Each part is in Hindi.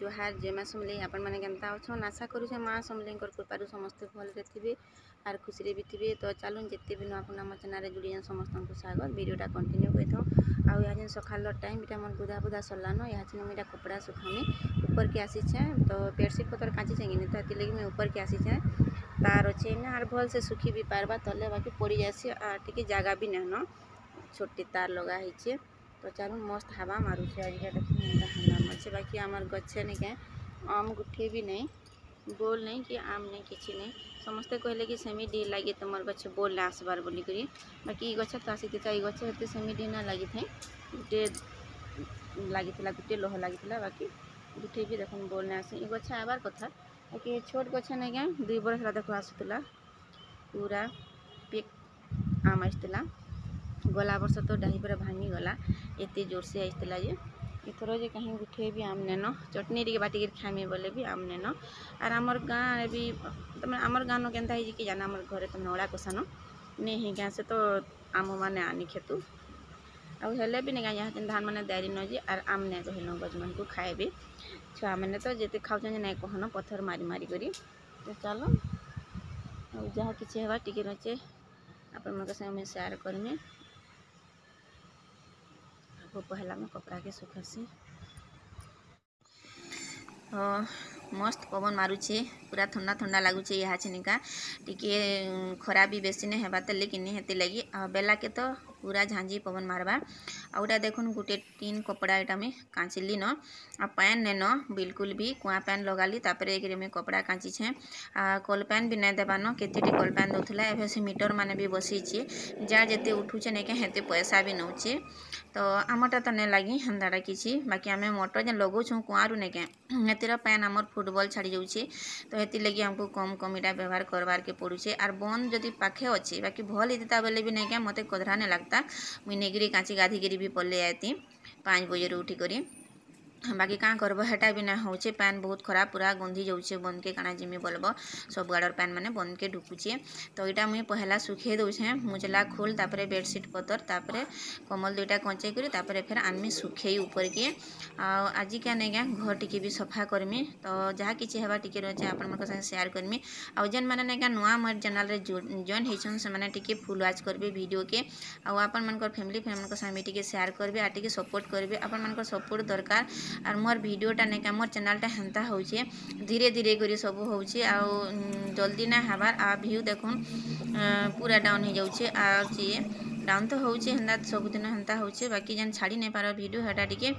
জুহার জয় মা ସମଲେଇ ଆପଣମାନେ କେନ୍ତା ଅଛନ୍ ଆଶା କରୁଛେ ମା ସମଲେଇଙ୍କର କୃପାରୁ ସମସ୍ତେ ଭଲରେ ଥିବେ ଆର୍ ଖୁସିରେ ବି ଥିବେ ତ ଚାଲୁନ୍ ଯେତେ ବି ନୂଆ ଆପଣ ଆମ ଚ୍ୟାନେଲ୍ରେ ଯୁଡ଼ି ଯେନ୍ ସମସ୍ତଙ୍କୁ ସ୍ୱାଗତ ଭିଡ଼ିଓଟା କଣ୍ଟିନ୍ୟୁ କରିଥାଉଁ ଆଉ ଏହା ଯେନ୍ ସକାଳର ଟାଇମ୍ ଇଟା ମୋର ବୁଧା ବୁଧା ସରିଲାନ ଏହା ଯେନ୍ ମୁଇଁ ଇଟା କପଡ଼ା ଶୁଖାମି ଉପରକେ ଆସିଛେଁ ତ ବେଡ଼ସିଟ୍ ପତର କାଚିଛେଁ କିନି ତ ହେଥିର୍ଲାଗି ମୁଇଁ ଉପରକେ ଆସିଛେଁ ତାର ଅଛେ ନା ଆର୍ ଭଲ୍ସେ ଶୁଖି ବି ପାର୍ବା ତଲେ ବାକି ପଡ଼ିଯାଏସି ଆର୍ ଟିକେ ଜାଗା ବି ନେହନ ଛୋଟି ତାର ଲଗା ହେଇଛେ तो चलो मस्त हवा मारू आज हवा मारे बाकी आम गच्छे नहीं क्या आम गुठे भी नहीं बोल नहीं कि आम नहीं किसी नहीं समस्ते कहले कि सेमी लगे तुम गच्छ बोल आसबार बोलिक बाकी ये तो आसी था ये ये सेमी ना लगे गोटे लगी गोटे लोह लगी बाकी गुठे भी देख बोल नहीं आस ये गच्छ आबार कथा छोट गच्छ दुई बरस देख आसूला पूरा पेक आम आ गला बर्ष तो डाही पूरा भांगी गला एत जोर से आईला जे इथर जे कहीं गुठे भी आम नेन चटनी टे बाटिक खामे बोले भी आम नैन आर आम गाँव भी तुम आम गाँ न के जाना आम घर तुम नड़ा कसान नहीं गाँ से तो आम मैंने आनी खेतु आउले भी नहीं गाँ धान मैंने दारी नजे आर आम नहीं कह गज मान को खाएबे छुआ मैंने तो जिते खाऊन ना कहन पथर मारी मारी कर चल जहाँ किसी नचे आप सेयार करें को पहला में कपड़ा के सुखर से तो मस्त पवन मारुचे पूरा थंडा थंडा लगुचे यहाँ छनिका टी खरा भी बेसी नहीं हेबा तो लेकिन नहीं लगी बेला के तो पूरा झांझी पवन मारवा ଆଉ ଏଇଟା ଦେଖୁନ୍ ଗୁଟେ ଟିନ୍ କପଡ଼ା ଏଇଟା ମୁଇଁ କାଞ୍ଚିଲିନ ଆଉ ପାଏନ୍ ନାଇଁନ ବିଲକୁଲ୍ ବି କୁଆଁ ପାଏନ୍ ଲଗାଲି ତାପରେ ଏଇକିରି ମୁଇଁ କପଡ଼ା କାଞ୍ଚିଛେଁ ଆଉ କଲ୍ କଲ୍ପାଏନ୍ ବି ନାଇଁ ଦେବାନ କେତେଟି କଲ୍ପାଏନ୍ ଦେଉଥିଲା ଏବେ ସେ ମାନେ ବି ବସିଛେ ଯାହା ଯେତେ ଉଠୁଛେ ନେଇକେ ହେତେ ପଇସା ବି ନେଉଛେ ତ ଆମର୍ଟା ତ ନାଇଁ ଲାଗି ହେନ୍ତାଟା କିଛି ବାକି ଆମେ ମଟର୍ ଯେନ୍ ଲଗଉଛୁଁ କୁଆଁରୁ ନେଇକେ ହେଥିର ପାଏନ୍ ଆମର୍ ଫୁଟବଲ୍ ଛାଡ଼ି ଯାଉଛେ ତ ହେଥିର୍ଲାଗି ଆମକୁ କମ୍ କମ୍ ଇଟା ବ୍ୟବହାର କରବାର୍କେ ପଡ଼ୁଛେ ଆର୍ ବନ୍ଦ ଯଦି ପାଖେ ଅଛି ବାକି ଭଲ୍ ହେଇଥିତା ବେଲେ ବି ନେଇକେ ମୋତେ କଧରା ନାଇଁ ଲାଗ୍ତା ମୁଇଁ ନେଇକିରି କାଚି ଗାଧିକିରି ବି ବି ପଲେଇ ଆଏତି ପାଞ୍ଚ୍ ବଜେରୁ ଉଠିକରି ବାକି କାଁ କର୍ବ ହେଟା ବି ନାଇଁ ହଉଛେ ପାଏନ୍ ବହୁତ୍ ଖରାପ୍ ପୁରା ଗନ୍ଧି ଯାଉଛେ ବନ୍ଧ୍କେ କାଣା ଯିମି ବଲ୍ବ ସବୁ ଆଡ଼ର୍ ପାଏନ୍ ମାନେ ବନ୍ଧ୍କେ ଢୁକୁଛେ ତ ଇଟା ମୁଇଁ ପହେଲା ଶୁଖେଇ ଦଉଛେଁ ମୁଜ୍ଲା ଖୋଲ୍ ତା'ପରେ ବେଡ଼୍ସିଟ୍ ପତର୍ ତା'ପରେ କମଲ୍ ଦୁଇଟା କଞ୍ଚେଇ କରି ତା'ପରେ ଫେର୍ ଆନ୍ମି ଶୁଖେଇ ଉପର୍କେ ଆଉ ଆଜିକା ନେଇକା ଘର୍ ଟିକେ ବି ସଫା କର୍ମି ତ ଯାହା କିଛି ହେବା ଟିକେ ରହୁଛେ ଆପଣମାନଙ୍କ ସାଙ୍ଗେ ସେୟାର୍ କର୍ମି ଆଉ ଯେନ୍ମାନେ ନେଇକା ନୂଆ ମୋର୍ ଚ୍ୟାନେଲ୍ରେ ଜଏନ୍ ହେଇଛନ୍ ସେମାନେ ଟିକେ ଫୁଲ୍ ୱାଚ୍ କରିବେ ଭିଡ଼ିଓକେ ଆଉ ଆପଣମାନଙ୍କର ଫ୍ୟାମିଲି ଫ୍ୟାମିଲିଙ୍କ ସାଙ୍ଗେ ବି ଟିକେ ସେୟାର୍ କରିବେ ଆଉ ଟିକେ ସପୋର୍ଟ କରିବେ ଆପଣମାନଙ୍କର ସପୋର୍ଟ ଦରକାର आर मोर भिडटा नहीं मोर चेलटा हेन्ता हो धीरे धीरे कर सब हो जल्दी ना हबार आ भ्यू देख पूरा डाउन हो जाए डाउन तो होता सबुदिन हेन्ता हूँ बाकी जान छाड़ी नहीं पार भिड हेटा टी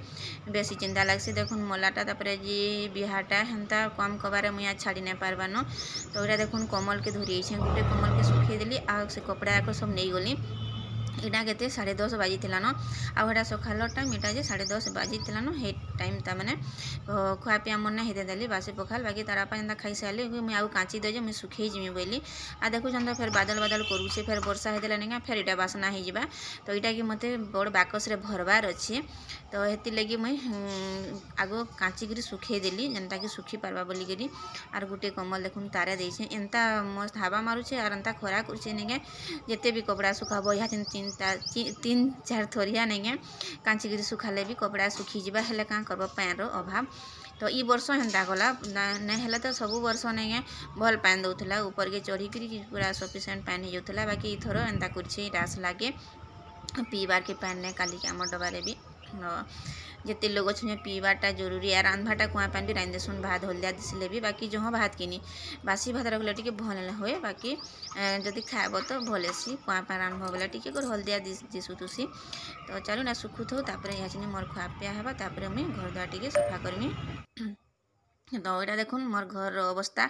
बे चिंता लगसी देख मलाटा तपर जी बिहारटा हेन्ता कम कबार मुझे छाड़ी नहीं पार्बान तो यहाँ देख कमल के धोरी गोटे कमल के सुखे आ कपड़ा जाक सब नहींगली इटा के साढ़े दस बाजिथान आउ हेटा सकाल टाइम ये साढ़े दस बाजिथान हे टाइम तमें खुआपिया मन हेते देली बासी पखा बाकी तारापा जन खाई सारे मुझे आगे काची देजे मुझे सुखे जीवी बोली आ देखुन तो फिर बादल बादल करुचे फिर बर्षा होते नहीं क्या फेर ये बासना हो जा तो यहाँ कि मत बड़ बाकस भरबार अच्छे तो हेती मुई आगो काची सुखेदेली जेनता कि सुखी पार्बा बोल कर आर गोटे कमल देख तारे देता मस्त हावा मारूचे आर एंता खरा करें जिते भी कपड़ा सुखाब यहाँ तीन ଏନ୍ତା ତିନ୍ ଚାର୍ ଥରିଆ ନେଇକେଁ କାଞ୍ଚିକିରି ଶୁଖାଲେ ବି କପଡ଼ା ଶୁଖିଯିବା ହେଲେ କାଁ କର୍ବ ପାଏନ୍ର ଅଭାବ ତ ଇ ବର୍ଷ ହେନ୍ତା ଗଲା ନାଇଁହେଲେ ତ ସବୁ ବର୍ଷ ନେଇକେଁ ଭଲ୍ ପାଏନ୍ ଦେଉଥିଲା ଉପର୍କେ ଚଢ଼ିକିରି ପୁରା ସଫିସିଏଣ୍ଟ ପାଏନ୍ ହେଇଯାଉଥିଲା ବାକି ଇଥର ଏନ୍ତା କରିଛେ ଇଟା ଆସ୍ଲାକେ ପିଇବାର୍କେ ପାଏନ୍ ନାଇଁ କାଲିକି ଆମର୍ ଡବାରେ ବି যেতে লোক অছনে পিইবাটা জরুরি আর রাঁধবাটা কুয়া পানি বি রাঁধিদেসুন ভাত হলদিয়া দিছিলে বি বাকি জহ ভাত কিনি বাসি ভাত রাখলে টিকি ভাল হয়ে বাকি যদি খাইব তো ভলেসি কুয়া পানি রাঁধব বেলা টিকি করে হলদিয়া দিসু তুসি তো চালু না শুখু থাও তাপরে ইয়া মোর খুয়া পিয়া হবা তাপরে মুই ঘর দ্বার টিকি সফা করমি তো এটা দেখুন মোর ঘর অবস্থা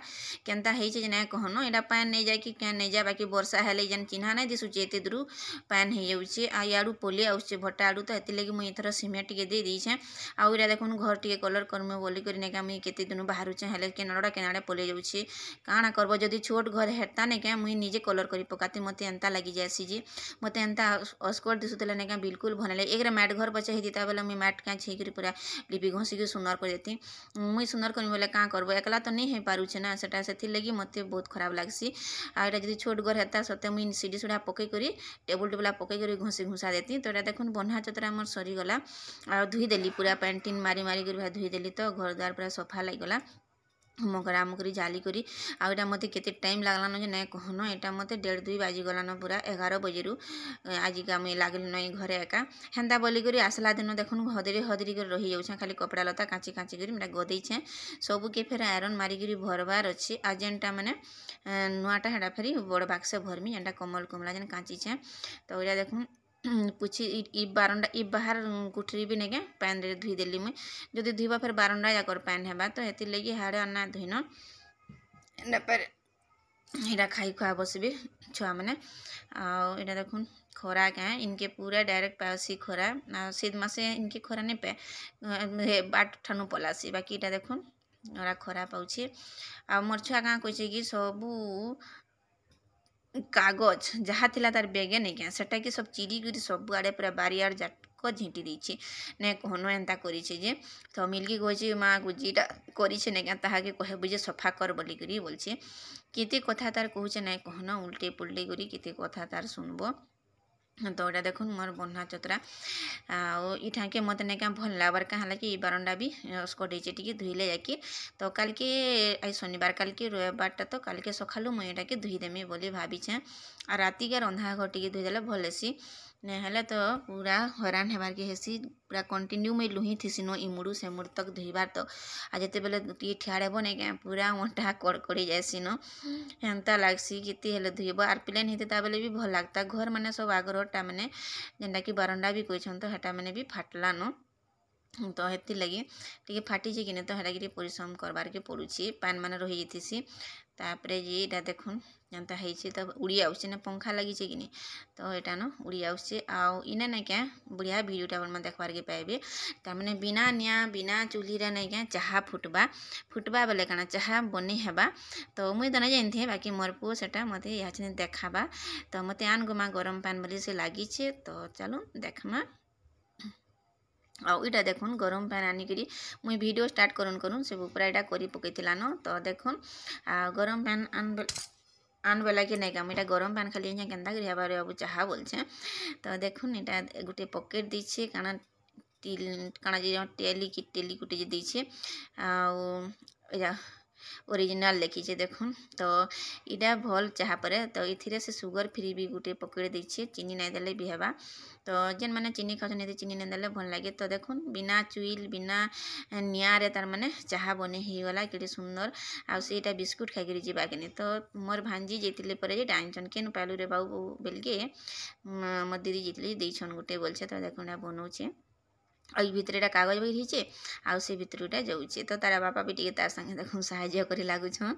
কেনতা হয়েছে যে না কহন এটা প্যান নেই যায় কি কেন নেই যায় বাকি বর্ষা হলে যেন চিহ্না নাই দিশুছে এতে দূর প্যান হয়ে যাচ্ছে আর ইয়াড়ু পলি আসছে ভটা আড়ু তো এতলাগি মুই এথর সিমেন্ট টিকে দিয়ে দিয়েছে আউ এটা দেখুন ঘর টিকে কলর করমু বলি করে নাকি আমি কেতে দিন বাহারুছে হলে কেনাড়া কেনাড়ে পলি যাচ্ছে কাণা করব যদি ছোট ঘর হেঁটতা নাকি মুই নিজে কলর করে পকাতি মতো এন্তা লাগি যাইছি যে মতো এন্তা অস্কট দিশুলে নাকি বিলকুল ভাল লাগে একরে ম্যাট ঘর পছে হয়ে দিতা বেলা মুই ম্যাট কাঁ ছেঁকি পুরা লিপি ঘষিকি সুন্দর করে দেতি মুই সুন্দর করে ମୁଇଁ ବୋଲେ କାଁ କର୍ବ ଏକଲା ତ ନେଇ ହେଇପାରୁଛେ ନା ସେଟା ସେଥିର୍ଲାଗି ମୋତେ ବହୁତ ଖରାପ ଲାଗ୍ସି ଆଉ ଏଇଟା ଯଦି ଛୋଟ ଘର ହେତା ସତେ ମୁଇଁ ସିଢ଼ି ସୁଢ଼ା ପକେଇକରି ଟେବୁଲ୍ ଟେବୁଲା ପକେଇକରି ଘଷି ଘୁଷା ଦେତି ତ ଏଇଟା ଦେଖୁନ୍ ବହ୍ନା ଚତରା ଆମର ସରିଗଲା ଆଉ ଧୁଇଦେଲି ପୁରା ପେଣ୍ଟିନ୍ ମାରି ମାରିକରି ଧୁଇଦେଲି ତ ଘର ଦ୍ୱାର ପୁରା ସଫା ଲାଗିଗଲା ମକରା ମକରି ଜାଲି କରି ଆଉ ଏଇଟା ମୋତେ କେତେ ଟାଇମ୍ ଲାଗ୍ଲାନ ଯେ ନାଇଁ କହନ ଏଇଟା ମୋତେ ଦେଢ଼ ଦୁଇ ବାଜିଗଲାନ ପୁରା ଏଗାର ବଜେରୁ ଆଜିକା ମୁଇଁ ଲାଗିଲନ ଏଇ ଘରେ ଏକା ହେନ୍ତା ବୋଲିକରି ଆସିଲା ଦିନ ଦେଖୁନ୍ ହଦିରି ହଦିରି କରି ରହିଯାଉଛେଁ ଖାଲି କପଡ଼ା ଲତା କାଞ୍ଚି କାଞ୍ଚି କରି ମୁଇଁ ଗଦେଇଛେଁ ସବୁକେ ଫେର୍ ଆଇରନ୍ ମାରିକିରି ଭରବାର୍ ଅଛି ଆଉ ଯେନ୍ଟା ମାନେ ନୂଆଟା ହେଟା ଫେରି ବଡ଼ ବାକ୍ସ ଭରମି ଯେନ୍ଟା କମଲ୍ କୁମଲା ଯେନ୍ କାଞ୍ଚିଛେଁ ତ ଏଇଟା ଦେଖୁନ୍ कुछ बारंडा इ बाहर कुठरी भी नहीं पैन रे मुझे जो धोवा फिर बारंडा जाकर पैन है तो ये लगी हाड़े अना धोन यहाँ खाई खुआ बस भी छुआ मैंने आटा देख खरा क्या इनके पूरा डायरेक्ट पायसी खरा शीत मसे इनके खरा नहीं पाए बाट ठानु पलासी बाकी देख खरा आ मोर छुआ क्या कह सबू କାଗଜ ଯାହା ଥିଲା ତାର୍ ବ୍ୟାଗେ ନେଇକେଁ ସେଟାକେ ସବ୍ ଚିରିକିରି ସବୁଆଡ଼େ ପୁରା ବାରିଆଡ଼ ଯାକ ଝିଣ୍ଟି ଦେଇଛେ ନାଇଁ କହନ ଏନ୍ତା କରିଛେ ଯେ ତ ମିଲ୍କି କହିଛି ମା' ଗୁଜିଟା କରିଛେ ନାଇଁ କେଁ ତାହାକେ କହିବୁ ଯେ ସଫା କର୍ ବୋଲିକରି ବୋଲଛେ କେତେ କଥା ତାର୍ କହୁଛେ ନାଇଁ କହନ ଉଲ୍ଟେଇ ପୁଲ୍ଟେଇ କରି କେତେ କଥା ତାର୍ ଶୁନ୍ବ ତ ଏଇଟା ଦେଖୁନ୍ ମୋର୍ ବନ୍ଧା ଚତରା ଆଉ ଇଠାକେ ମୋତେ ନାଇଁ କାଏଁ ଭଲ୍ ଲାଗ୍ବାର୍ କାଁ ହେଲା କି ଇ ବାରଣ୍ଡା ବି ସ୍କଟ୍ ହେଇଛେ ଟିକେ ଧୁଇଲେ ଯାଇକି ତ କାଲ୍କେ ଆଜି ଶନିବାର୍ କାଲ୍କେ ରବିବାର୍ଟା ତ କାଲ୍କେ ସଖାଲୁ ମୁଇଁ ଇଟାକେ ଧୁଇଦେମି ବୋଲି ଭାବିଛେଁ ଆର୍ ରାତିକେ ରନ୍ଧାଘର୍ ଟିକେ ଧୁଇଦେଲେ ଭଲ୍ ହେସି ନାଇଁହେଲେ ତ ପୁରା ହଇରାଣ ହେବାର୍କେ ହେସି ପୁରା କଣ୍ଟିନ୍ୟୁ ମୁଇଁ ଲୁହିଁଥିସିନ ଇମୁଡ଼ୁ ସେମୁଡ଼ୁ ତକ୍ ଧୁଇବାର୍ ତକ୍ ଆଉ ଯେତେବେଲେ ଟିକେ ଠିଆଡ଼ ହେବ ନାଇଁ କାଏଁ ପୁରା ଅଣ୍ଟା କଡ଼କଡ଼ି ଯାଏସିନ ହେନ୍ତା ଲାଗ୍ସି କେତେ ହେଲେ ଧୁଇବ ଆର୍ ପ୍ଲେନ୍ ହେଇଥିତା ବେଲେ ବି ଭଲ୍ ଲାଗ୍ତା ଘର୍ମାନେ ସବୁ ଆଗରଟା ମାନେ ଯେନ୍ଟାକି ବାରଣ୍ଡା ବି କହିଛନ୍ ତ ହେଟାମାନେ ବି ଫାଟ୍ଲାନ तो हेती लगी टी फाटी कि नहीं तो हेटा कि परिश्रम पड़ू पैन मान रही जाती तापर ये देखूँ जनता है तो उड़ी आस पंखा लगे कि नहीं तो यटा उड़ी आस इन ना क्या बढ़िया भिडटा मैं देखवार के पाए तमें बिना निया बिना चूल्हे ना क्या चाहा फुटवा फुटबा बोले क्या चाह बने हेबा तो मुझे तो ना जानी बाकी मोर पु से मत यहाँ देखा तो मत आन गुमा गरम पान बोली से लगी तो चलो देखमा ଆଉ ଇଟା ଦେଖୁନ୍ ଗରମ୍ ପାଏନ୍ ଆନିକିରି ମୁଇଁ ଭିଡ଼ିଓ ଷ୍ଟାର୍ଟ କରୁନ୍ କରୁନ୍ ସେ ପୁରା ଇଟା କରି ପକେଇଥିଲାନ ତ ଦେଖୁନ୍ ଆଉ ଗରମ୍ ପାଏନ୍ ଆନ୍ବେ ଆନ୍ବେଲାକେ ନାଇଁକା ମୁଇଁ ଇଟା ଗରମ୍ ପାଏନ୍ ଖାଲି ଆଜ୍ଞା କେନ୍ତା କରି ହେବାରେ ବାବୁ ଚାହା ବୋଲୁଛେଁ ତ ଦେଖୁନ୍ ଇଟା ଗୁଟେ ପକେଟ୍ ଦେଇଛେ କାଣା କାଣା ଯେ ଟେଲି କି ଟେଲି ଗୁଟେ ଯେ ଦେଇଛେ ଆଉ ଏଇଟା ଓରିଜିନାଲ୍ ଲେଖିଛେ ଦେଖୁନ୍ ତ ଇଟା ଭଲ୍ ଚାହା ପରେ ତ ଏଥିରେ ସେ ସୁଗର୍ ଫ୍ରି ବି ଗୁଟେ ପକେଇ ଦେଇଛେ ଚିନି ନାଇଁ ଦେଲେ ବି ହେବା ତ ଯେନ୍ମାନେ ଚିନି ଖାଉଛନ୍ ଏତେ ଚିନି ନାଇଁ ଦେଲେ ଭଲ୍ ଲାଗେ ତ ଦେଖୁନ୍ ବିନା ଚୁଇଲ୍ ବିନା ନିଆଁରେ ତାର୍ମାନେ ଚାହା ବନେଇ ହେଇଗଲା କେଡ଼େ ସୁନ୍ଦର୍ ଆଉ ସେଇଟା ବିସ୍କୁଟ୍ ଖାଇକିରି ଯିବା କିନି ତ ମୋର୍ ଭାଞ୍ଜି ଯାଇଥିଲେ ପରେ ଯେ ଆଣିଛନ୍ କେନ୍ ପାଇଲୁରେ ବାବୁ ବେଲ୍କେ ମୋର୍ ଦିଦି ଯାଇଥିଲେ ଦେଇଛନ୍ ଗୁଟେ ବୋଲ୍ଛେ ତ ଦେଖୁନ୍ ବନଉଛେ ଆଉ ওই ভিতরেটা କାଗଜ ହେଇଛେ ଆଉ ସେ ଭିତରଟା ଯାଉଛେ ତ ତାର ବାପା ବି ଟିକେ ତାର ସାଙ୍ଗେ ଦେଖୁନ୍ ସାହାଯ୍ୟ କରି ଲାଗୁଛନ୍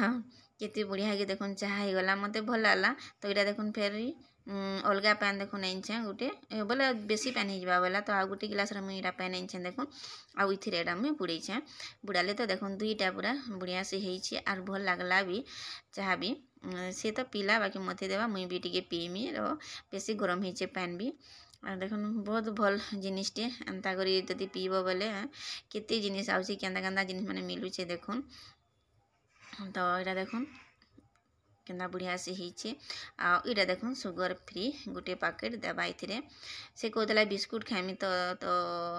ହଁ କେତେ ବଢ଼ିଆ ହେଇକି ଦେଖୁନ୍ ଚାହା ହେଇଗଲା ମୋତେ ଭଲ ଲାଗ୍ଲା ତ ଏଇଟା ଦେଖୁନ୍ ଫେରି ଅଲଗା ପ୍ୟାନ୍ ଦେଖୁନ୍ ଆଣିଛେଁ ଗୁଟେ ବୋଲେ ବେଶୀ ପ୍ୟାନ୍ ହେଇଯିବା ବୋଲେ ତ ଆଉ ଗୋଟେ ଗିଲାସ୍ରେ ମୁଇଁ ଏଇଟା ପ୍ୟାନ୍ ଆଣିଛେଁ ଦେଖୁନ୍ ଆଉ ଇଥିରେ ଏଇଟା ମୁଇଁ ବୁଡ଼େଇଛେଁ ବୁଡ଼ାଲେ ତ ଦେଖୁନ୍ ଦୁଇଟା ପୁରା ବଢ଼ିଆ ସେ ହେଇଛେ ଆର୍ ଭଲ୍ ଲାଗ୍ଲା ବି ଚାହା ବି ସେ ତ ପିଲା ବାକି ମୋତେ ଦେବା ମୁଇଁ ବି ଟିକେ ପିଇମି ର ବେଶୀ ଗରମ ହେଇଛେ ପ୍ୟାନ୍ ବି ଆର୍ ଦେଖୁନ୍ ବହୁତ୍ ଭଲ୍ ଜିନିଷ୍ଟେ ଏନ୍ତା କରି ଯଦି ପିଇବ ବୋଲେ କେତେ ଜିନିଷ୍ ଆସୁଛି କେନ୍ତା କେନ୍ତା ଜିନିଷ୍ମାନେ ମିଲୁଛେ ଦେଖୁନ୍ ତ ଇଟା ଦେଖୁନ୍ के बढ़िया से होटा देख सुगर फ्री गोटे पैकेट देवाई से कहला बिस्कुट खाएमी तो तो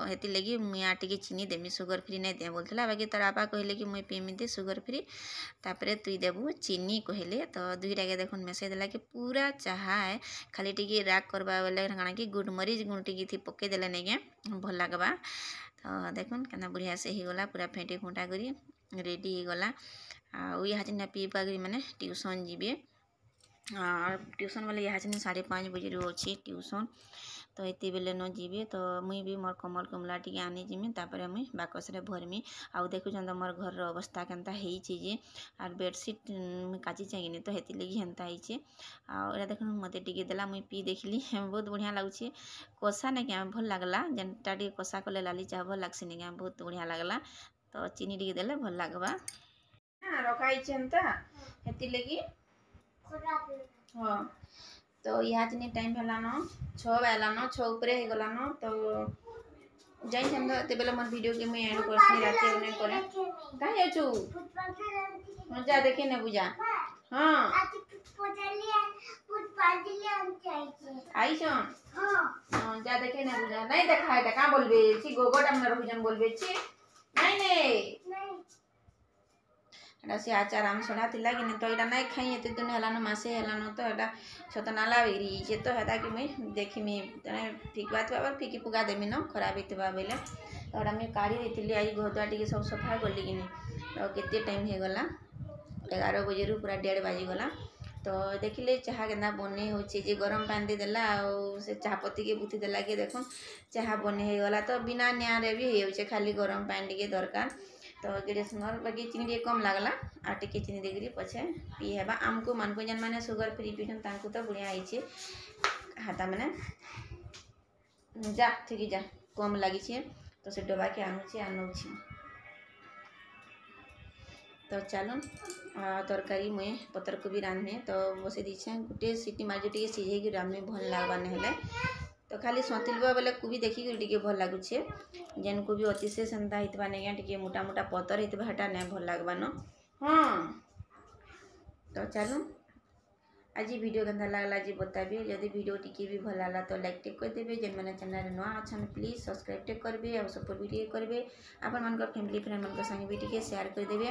हेती लगी मुई आ चीनी देमी सुगर फ्री नहीं दे बोलता बाकी तर बापा कहले कि मुई पीमी दे सुगर फ्री तापर तु देबू चीनी कहले तो दुईटा के देख मशाईदेला कि पूरा चाहा खाली टी राग करवा बोला कि गुडमरीज गुण टी पकईदे नहीं क्या भल लगवा तो देख क्या बढ़िया से होगा पूरा फेटी खुंटा कर रेडी आ आहाचिन पी पागर मैंने ट्यूसन जी आर ट्यूसन बोले यहाँ साढ़े पाँच बजे अच्छे ट्यूसन तो ये बेले न जीवे तो मुई भी मोर कमल कमला टी आनी तापर मुई बाकस भरमी आउ देखुन तो मोर घर अवस्था के आर बेडसीट काची चाहिए तो ये लगी हेन्ता है आ देख मत दे मुई पी देख ली बहुत बढ़िया लगुच्छे कसा ना कि भल लग्ला जेनटा टे कसा कले लाली चाह भल लग्सी नहीं क्या बहुत बढ़िया लग्ला तो चीनी टी दे भल लग्वा ରଖାହେଇଛି ହେନ୍ତା ହେଥିର୍ଲାଗି ହଁ ତ ଇହା ଚିନି ଟାଇମ୍ ହେଲାନ ଛଅ ବାହାରିଲାନ ଛଅ ଉପରେ ହେଇଗଲାନ ତ ଯାଇଛନ୍ ତ ଏତେବେଲେ ମୋର ଭିଡ଼ିଓକେ ମୁଇଁ ଏଣ୍ଡ କର୍ସି ରାତି ଅନେକ କରେ କାହିଁ ଯାଉଛୁ ହଁ ଯା ଦେଖି ନେବୁ ଯା ହଁ ଆଇଛନ୍ ହଁ ଯା ଦେଖି ନେବୁ ଯା ନାଇଁ ଦେଖା ଏଇଟା କାଁ ବୋଲବେ ଛି ଗୋବରଟା ମାନେ ରଖୁଛନ୍ ବୋଲବେ ଛି ନାଇଁ ନାଇଁ এটা সে আচার আমি শোনাতিলা কিনে তো এটা নাই খাই এতে দিন হেলানো মাসে হেলানো তো এটা শতনালা বেরিয়েছে তো সেটা কি মুই দেখিমি তেমনি ফিকবা থা আবার ফিকি ফুকা দেমি ন খরাপ হইতবা বেলে তো এটা আমি কাড়ি দিয়েছিলি আজ ঘরদুয়া টিকি সব সফা কলি কিনি তো কেতে টাইম হয়ে গলা এগারো বজেরু পুরা দেড় বাজিগলা তো দেখিলে ଚାହା କେନ୍ତା ବନେଇ ହେଉଛି ଯେ ଗରମ ପାଣି ଦେଇଦେଲା ଆଉ ସେ ଚାହା ପତିକି ବୁତି ଦେଲା କି ଦେଖୁନ୍ ଚାହା ବନେଇ ହେଇଗଲା ତ ବିନା ନିଆଁରେ ବି ହେଇଯାଉଛେ ଖାଲି ଗରମ ପାଣି ଟିକେ ଦରକାର तो केडे सुंदर लगे चीनी टे कम लगला आ टे चीनी देकर पछे पी है आमको मानक जेन मैंने सुगर फ्री पीछे तो बढ़िया है हाथ मैंने जा ठीक जा कम लगी तो से डबा के आनुचे आनौछे तो चलो तरकारी मुई पतर को भी रांधे तो बसई दीछे गोटे सीटी मारे टे सीझे रांधे भल लगवा ना ତ ଖାଲି ସନ୍ତୁଲିବା ବେଲେ କୁବି ଦେଖିକରି ଟିକେ ଭଲ୍ ଲାଗୁଛେ ଯେନ୍ କୁବି ଅତିଶୟ ସେନ୍ତା ହେଇଥିବା ନେଇକା ଟିକେ ମୋଟା ମୋଟା ପତର ହେଇଥିବା ହେଟା ନାଇଁ ଭଲ୍ ଲାଗ୍ବାନ ହଁ ତ ଚାଲୁ ଆଜି ଭିଡ଼ିଓ କେନ୍ତା ଲାଗ୍ଲା ଆଜି ବତାବେ ଯଦି ଭିଡ଼ିଓ ଟିକେ ବି ଭଲ୍ ଲାଗ୍ଲା ତ ଲାଇକ୍ ଟେକ୍ କରିଦେବେ ଯେନ୍ମାନେ ଚ୍ୟାନେଲ୍ରେ ନୂଆ ଅଛନ୍ ପ୍ଲିଜ୍ ସବସ୍କ୍ରାଇବ୍ ଟେକ୍ କରିବେ ଆଉ ସପୋର୍ଟ ବି ଟିକେ କରିବେ ଆପଣମାନଙ୍କ ଫ୍ୟାମିଲି ଫ୍ରେଣ୍ଡମାନଙ୍କ ସାଙ୍ଗେ ବି ଟିକେ ସେୟାର୍ କରିଦେବେ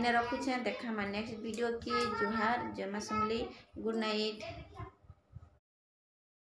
ଇନେ ରଖୁଛେଁ ଦେଖାମା ନେକ୍ସଟ ଭିଡ଼ିଓ କି ଜୁହାର ଜନ୍ମାସମ୍ଲି ଗୁଡ଼୍ ନାଇଟ୍